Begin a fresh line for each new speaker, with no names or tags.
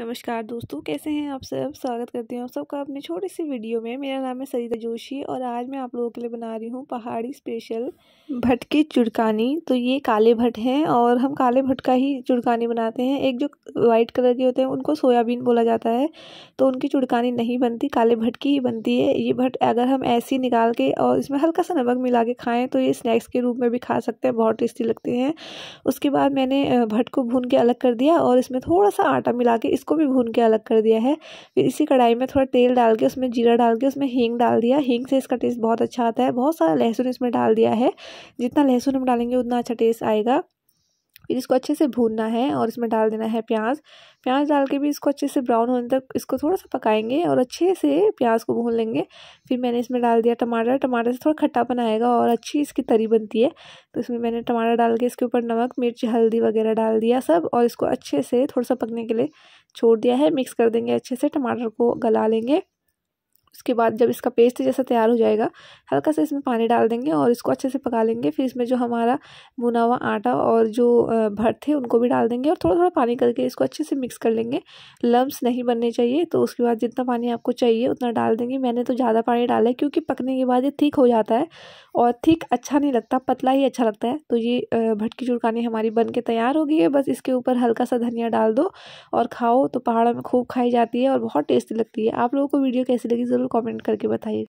नमस्कार दोस्तों कैसे हैं आप सब स्वागत करती हूँ आप सबका अपने छोटी सी वीडियो में मेरा नाम है सरिता जोशी और आज मैं आप लोगों के लिए बना रही हूँ पहाड़ी स्पेशल भट की चुड़कानी तो ये काले भट हैं और हम काले भट का ही चुड़कानी बनाते हैं एक जो वाइट कलर के होते हैं उनको सोयाबीन बोला जाता है तो उनकी चुड़कानी नहीं बनती काले भट की ही बनती है ये भट अगर हम ऐसे ही निकाल के और इसमें हल्का सा नमक मिला के खाएँ तो ये स्नैक्स के रूप में भी खा सकते हैं बहुत टेस्टी लगते हैं उसके बाद मैंने भट को भून के अलग कर दिया और इसमें थोड़ा सा आटा मिला के इस इसको भी भून के अलग कर दिया है फिर इसी कढ़ाई में थोड़ा तेल डाल के उसमें जीरा डाल के उसमें हींग डाल दिया हींग से इसका टेस्ट बहुत अच्छा आता है बहुत सारा लहसुन इसमें डाल दिया है जितना लहसुन हम डालेंगे उतना अच्छा टेस्ट आएगा फिर इसको अच्छे से भूनना है और इसमें डाल देना है प्याज प्याज डाल के भी इसको अच्छे से ब्राउन होने तक इसको थोड़ा सा पकाएंगे और अच्छे से प्याज को भून लेंगे फिर मैंने इसमें डाल दिया टमाटर टमाटर से थोड़ा खट्टा बनाएगा और अच्छी इसकी तरी बनती है तो इसमें मैंने टमाटर डाल के इसके ऊपर नमक मिर्च हल्दी वगैरह डाल दिया सब और इसको अच्छे से थोड़ा सा पकने के लिए छोड़ दिया है मिक्स कर देंगे अच्छे से टमाटर को गला लेंगे उसके बाद जब इसका पेस्ट जैसा तैयार हो जाएगा हल्का सा इसमें पानी डाल देंगे और इसको अच्छे से पका लेंगे फिर इसमें जो हमारा भुना हुआ आटा और जो भर थे उनको भी डाल देंगे और थोड़ा थोड़ा पानी करके इसको अच्छे से मिक्स कर लेंगे लम्ब नहीं बनने चाहिए तो उसके बाद जितना पानी आपको चाहिए उतना डाल देंगे मैंने तो ज़्यादा पानी डाला है क्योंकि पकने के बाद ये थीक हो जाता है और थीक अच्छा नहीं लगता पतला ही अच्छा लगता है तो ये भटकी चुड़कानी हमारी बन के तैयार हो गई है बस इसके ऊपर हल्का सा धनिया डाल दो और खाओ तो पहाड़ों में खूब खाई जाती है और बहुत टेस्टी लगती है आप लोगों को वीडियो कैसी लगी ज़रूर कमेंट करके बताइए